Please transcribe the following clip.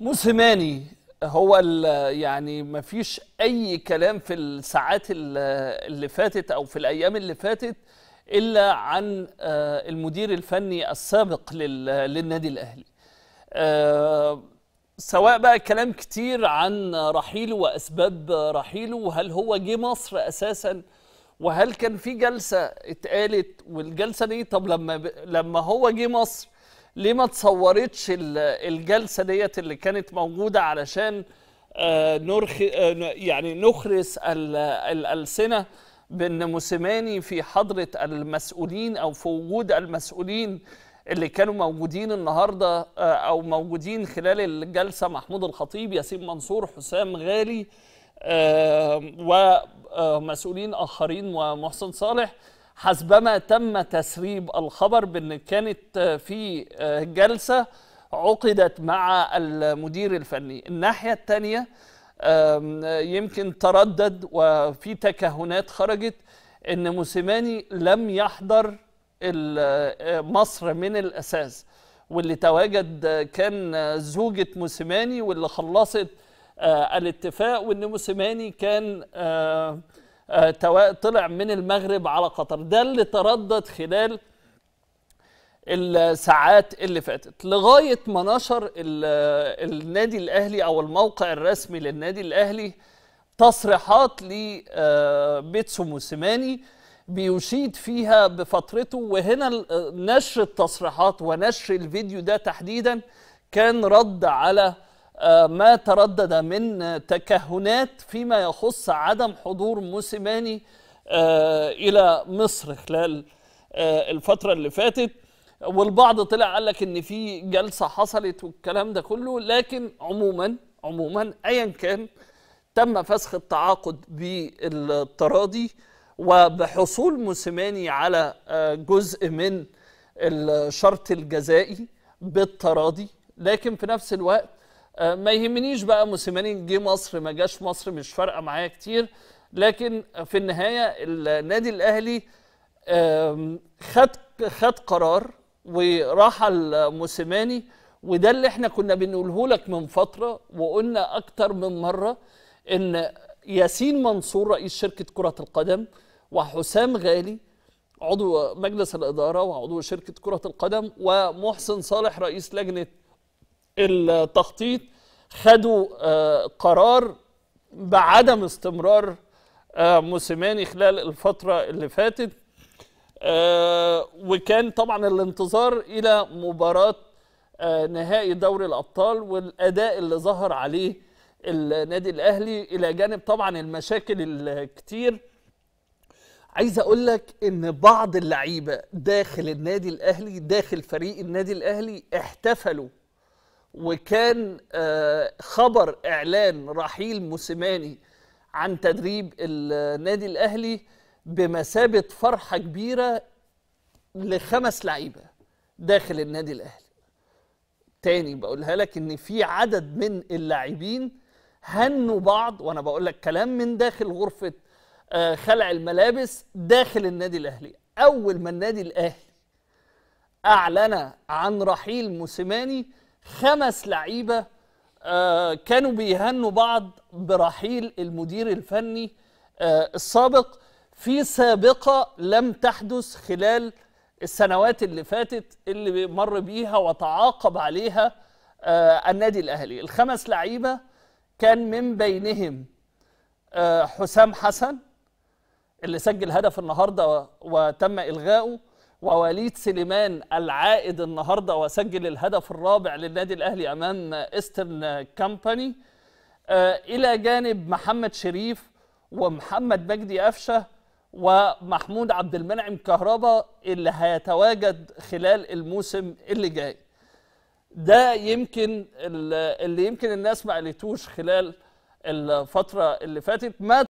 موسيماني هو يعني ما فيش اي كلام في الساعات اللي فاتت او في الايام اللي فاتت الا عن آه، المدير الفني السابق للنادي الاهلي آه، سواء بقى كلام كتير عن رحيله واسباب رحيله وهل هو جه مصر اساسا وهل كان في جلسه اتقالت والجلسه دي طب لما لما هو جه مصر ليه ما تصورتش الجلسه ديت اللي كانت موجوده علشان آه، نرخي آه، يعني نخرس الالسنه بان موسيماني في حضره المسؤولين او في وجود المسؤولين اللي كانوا موجودين النهارده آه، او موجودين خلال الجلسه محمود الخطيب ياسين منصور حسام غالي ومسؤولين اخرين ومحسن صالح حسبما تم تسريب الخبر بأن كانت في جلسة عقدت مع المدير الفني الناحية الثانية يمكن تردد وفي تكهنات خرجت ان موسيماني لم يحضر مصر من الاساس واللي تواجد كان زوجة موسيماني واللي خلصت الاتفاق وان موسيماني كان آه، طلع من المغرب على قطر ده اللي تردد خلال الساعات اللي فاتت لغايه ما نشر النادي الاهلي او الموقع الرسمي للنادي الاهلي تصريحات لبيتسو آه، موسيماني بيشيد فيها بفترته وهنا آه، نشر التصريحات ونشر الفيديو ده تحديدا كان رد على آه، ما تردد من تكهنات فيما يخص عدم حضور موسيماني آه، الى مصر خلال آه، الفتره اللي فاتت والبعض طلع قال لك ان في جلسه حصلت والكلام ده كله لكن عموما عموما ايا كان تم فسخ التعاقد بالتراضي وبحصول موسيماني على جزء من الشرط الجزائي بالتراضي لكن في نفس الوقت آه، ما يهمنيش بقى موسيماني جه مصر ما جاش مصر مش فارقه معايا كتير لكن في النهايه النادي الاهلي خد خد قرار ورحل موسيماني وده اللي احنا كنا بنقوله لك من فتره وقلنا اكتر من مره ان ياسين منصور رئيس شركه كره القدم وحسام غالي عضو مجلس الاداره وعضو شركه كره القدم ومحسن صالح رئيس لجنه التخطيط خدوا آه، قرار بعدم استمرار آه، موسيماني خلال الفترة اللي فاتت آه، وكان طبعا الانتظار إلى مباراة نهائي دوري الأبطال والأداء اللي ظهر عليه النادي الأهلي إلى جانب طبعا المشاكل الكتير عايز اقول لك ان بعض اللعيبه داخل النادي الاهلي داخل فريق النادي الاهلي احتفلوا وكان آه، خبر اعلان رحيل موسيماني عن تدريب النادي الاهلي بمثابه فرحه كبيره لخمس لعيبه داخل النادي الاهلي تاني بقولها لك ان في عدد من اللاعبين هنوا بعض وانا بقول لك كلام من داخل غرفه آه، خلع الملابس داخل النادي الاهلي اول ما النادي الاهلي اعلن عن رحيل موسيماني خمس لعيبه آه، كانوا بيهنوا بعض برحيل المدير الفني آه، السابق في سابقه لم تحدث خلال السنوات اللي فاتت اللي مر بيها وتعاقب عليها آه، النادي الاهلي الخمس لعيبه كان من بينهم حسام حسن اللي سجل هدف النهارده وتم الغائه ووليد سليمان العائد النهارده وسجل الهدف الرابع للنادي الاهلي امام ايسترن كامباني آه، الى جانب محمد شريف ومحمد مجدي قفشه ومحمود عبد المنعم كهربا اللي هيتواجد خلال الموسم اللي جاي ده يمكن اللي يمكن الناس ما قالتوش خلال الفتره اللي فاتت ما